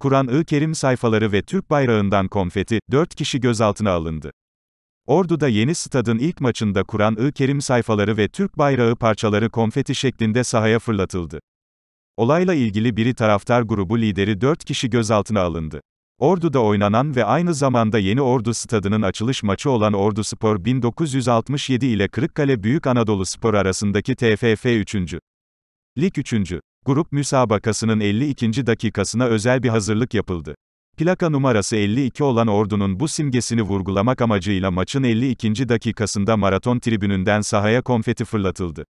Kur'an-ı Kerim sayfaları ve Türk bayrağından konfeti, 4 kişi gözaltına alındı. Ordu'da yeni stadın ilk maçında Kur'an-ı Kerim sayfaları ve Türk bayrağı parçaları konfeti şeklinde sahaya fırlatıldı. Olayla ilgili biri taraftar grubu lideri 4 kişi gözaltına alındı. Ordu'da oynanan ve aynı zamanda yeni Ordu stadının açılış maçı olan Ordu Spor 1967 ile Kırıkkale Büyük Anadolu Spor arasındaki TFF 3. Lig 3. Grup müsabakasının 52. dakikasına özel bir hazırlık yapıldı. Plaka numarası 52 olan ordunun bu simgesini vurgulamak amacıyla maçın 52. dakikasında maraton tribününden sahaya konfeti fırlatıldı.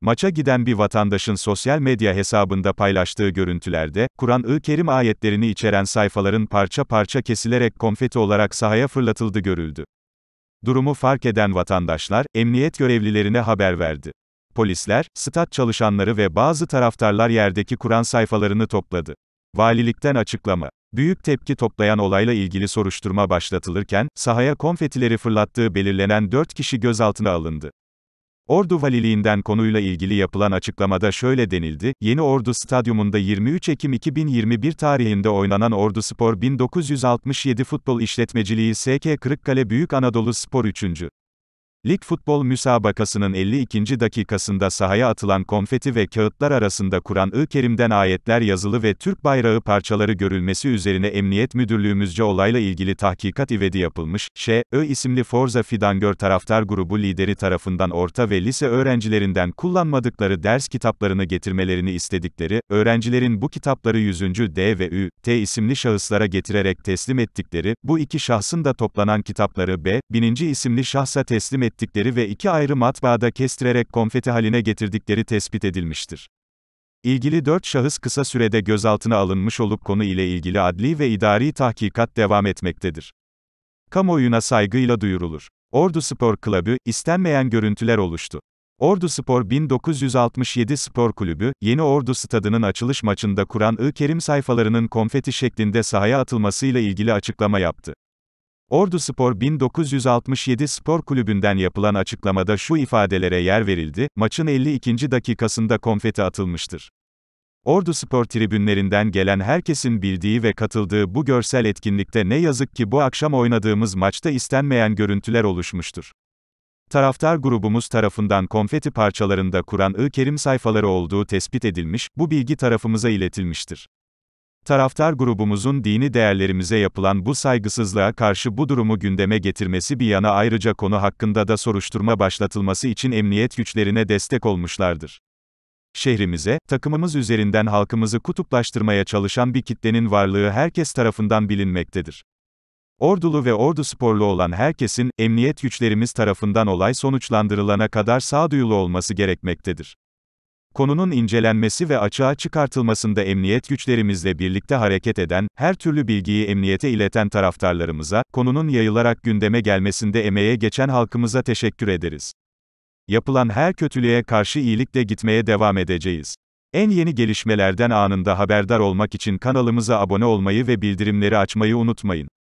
Maça giden bir vatandaşın sosyal medya hesabında paylaştığı görüntülerde, Kur'an-ı Kerim ayetlerini içeren sayfaların parça parça kesilerek konfeti olarak sahaya fırlatıldı görüldü. Durumu fark eden vatandaşlar, emniyet görevlilerine haber verdi. Polisler, stat çalışanları ve bazı taraftarlar yerdeki Kur'an sayfalarını topladı. Valilikten açıklama. Büyük tepki toplayan olayla ilgili soruşturma başlatılırken, sahaya konfetileri fırlattığı belirlenen 4 kişi gözaltına alındı. Ordu Valiliğinden konuyla ilgili yapılan açıklamada şöyle denildi, Yeni Ordu Stadyumunda 23 Ekim 2021 tarihinde oynanan Ordu Spor 1967 Futbol işletmeciliği SK Kırıkkale Büyük Anadolu Spor 3. Lig futbol müsabakasının 52. dakikasında sahaya atılan konfeti ve kağıtlar arasında Kur'an-ı Kerim'den ayetler yazılı ve Türk bayrağı parçaları görülmesi üzerine Emniyet Müdürlüğümüzce olayla ilgili tahkikat ivedi yapılmış, ŞÖ isimli Forza Fidangör taraftar grubu lideri tarafından orta ve lise öğrencilerinden kullanmadıkları ders kitaplarını getirmelerini istedikleri, öğrencilerin bu kitapları 100. D ve Ü, T isimli şahıslara getirerek teslim ettikleri, bu iki şahsın da toplanan kitapları B, 1000. isimli şahsa teslim ettikleri, ettikleri ve iki ayrı matbaada kestirerek konfeti haline getirdikleri tespit edilmiştir. İlgili dört şahıs kısa sürede gözaltına alınmış olup konu ile ilgili adli ve idari tahkikat devam etmektedir. Kamuoyuna saygıyla duyurulur. Ordu Spor Kulübü, istenmeyen görüntüler oluştu. Ordu Spor 1967 Spor Kulübü, Yeni Ordu Stadı'nın açılış maçında Kur'an-ı Kerim sayfalarının konfeti şeklinde sahaya atılmasıyla ilgili açıklama yaptı. Ordu Spor 1967 Spor Kulübü'nden yapılan açıklamada şu ifadelere yer verildi, maçın 52. dakikasında konfeti atılmıştır. Ordu Spor tribünlerinden gelen herkesin bildiği ve katıldığı bu görsel etkinlikte ne yazık ki bu akşam oynadığımız maçta istenmeyen görüntüler oluşmuştur. Taraftar grubumuz tarafından konfeti parçalarında Kur'an-ı Kerim sayfaları olduğu tespit edilmiş, bu bilgi tarafımıza iletilmiştir. Taraftar grubumuzun dini değerlerimize yapılan bu saygısızlığa karşı bu durumu gündeme getirmesi bir yana ayrıca konu hakkında da soruşturma başlatılması için emniyet güçlerine destek olmuşlardır. Şehrimize, takımımız üzerinden halkımızı kutuplaştırmaya çalışan bir kitlenin varlığı herkes tarafından bilinmektedir. Ordulu ve ordu sporlu olan herkesin, emniyet güçlerimiz tarafından olay sonuçlandırılana kadar sağduyulu olması gerekmektedir. Konunun incelenmesi ve açığa çıkartılmasında emniyet güçlerimizle birlikte hareket eden, her türlü bilgiyi emniyete ileten taraftarlarımıza, konunun yayılarak gündeme gelmesinde emeğe geçen halkımıza teşekkür ederiz. Yapılan her kötülüğe karşı iyilikle gitmeye devam edeceğiz. En yeni gelişmelerden anında haberdar olmak için kanalımıza abone olmayı ve bildirimleri açmayı unutmayın.